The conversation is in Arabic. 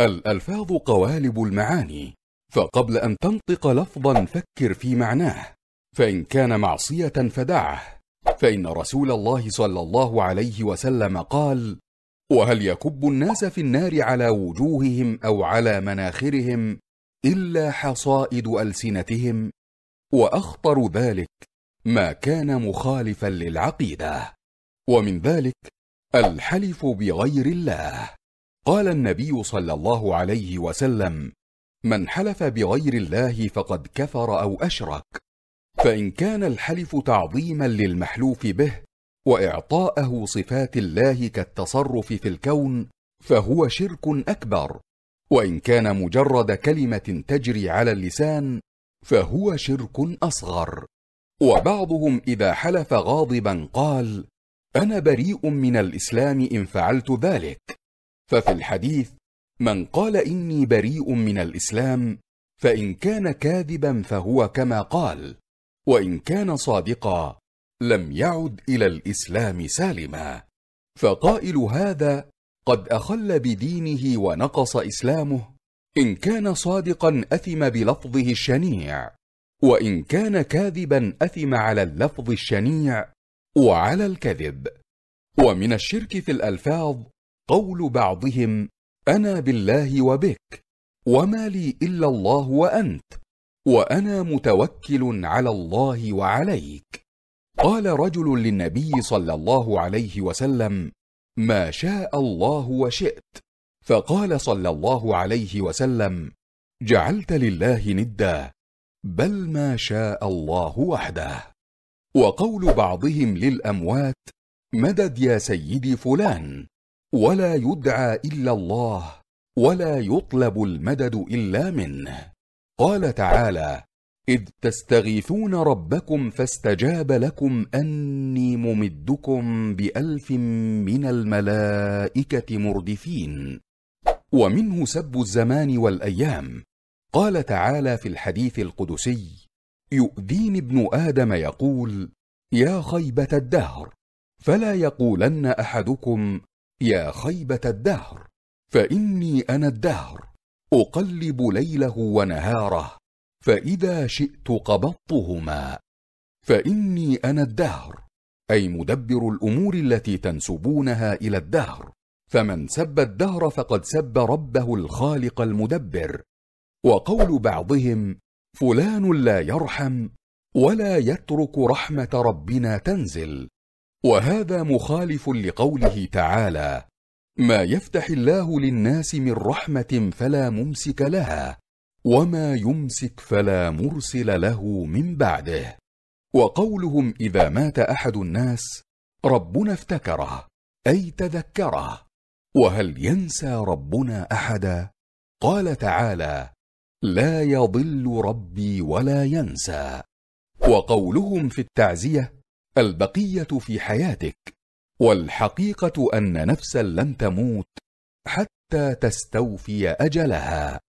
الألفاظ قوالب المعاني فقبل أن تنطق لفظا فكر في معناه فإن كان معصية فدعه فإن رسول الله صلى الله عليه وسلم قال وهل يكب الناس في النار على وجوههم أو على مناخرهم إلا حصائد ألسنتهم وأخطر ذلك ما كان مخالفا للعقيدة ومن ذلك الحلف بغير الله قال النبي صلى الله عليه وسلم من حلف بغير الله فقد كفر او اشرك فان كان الحلف تعظيما للمحلوف به واعطاءه صفات الله كالتصرف في الكون فهو شرك اكبر وان كان مجرد كلمه تجري على اللسان فهو شرك اصغر وبعضهم اذا حلف غاضبا قال انا بريء من الاسلام ان فعلت ذلك ففي الحديث من قال إني بريء من الإسلام فإن كان كاذبا فهو كما قال وإن كان صادقا لم يعد إلى الإسلام سالما فقائل هذا قد أخل بدينه ونقص إسلامه إن كان صادقا أثم بلفظه الشنيع وإن كان كاذبا أثم على اللفظ الشنيع وعلى الكذب ومن الشرك في الألفاظ قول بعضهم انا بالله وبك وما لي الا الله وانت وانا متوكل على الله وعليك قال رجل للنبي صلى الله عليه وسلم ما شاء الله وشئت فقال صلى الله عليه وسلم جعلت لله ندا بل ما شاء الله وحده وقول بعضهم للاموات مدد يا سيدي فلان ولا يدعى الا الله ولا يطلب المدد الا منه قال تعالى اذ تستغيثون ربكم فاستجاب لكم اني ممدكم بالف من الملائكه مردفين ومنه سب الزمان والايام قال تعالى في الحديث القدسي يؤذيني ابن ادم يقول يا خيبه الدهر فلا يقولن احدكم يا خيبة الدهر فإني أنا الدهر أقلب ليله ونهاره فإذا شئت قبضتهما فإني أنا الدهر أي مدبر الأمور التي تنسبونها إلى الدهر فمن سب الدهر فقد سب ربه الخالق المدبر وقول بعضهم فلان لا يرحم ولا يترك رحمة ربنا تنزل وهذا مخالف لقوله تعالى ما يفتح الله للناس من رحمه فلا ممسك لها وما يمسك فلا مرسل له من بعده وقولهم اذا مات احد الناس ربنا افتكره اي تذكره وهل ينسى ربنا احدا قال تعالى لا يضل ربي ولا ينسى وقولهم في التعزيه البقية في حياتك والحقيقة أن نفسا لن تموت حتى تستوفي أجلها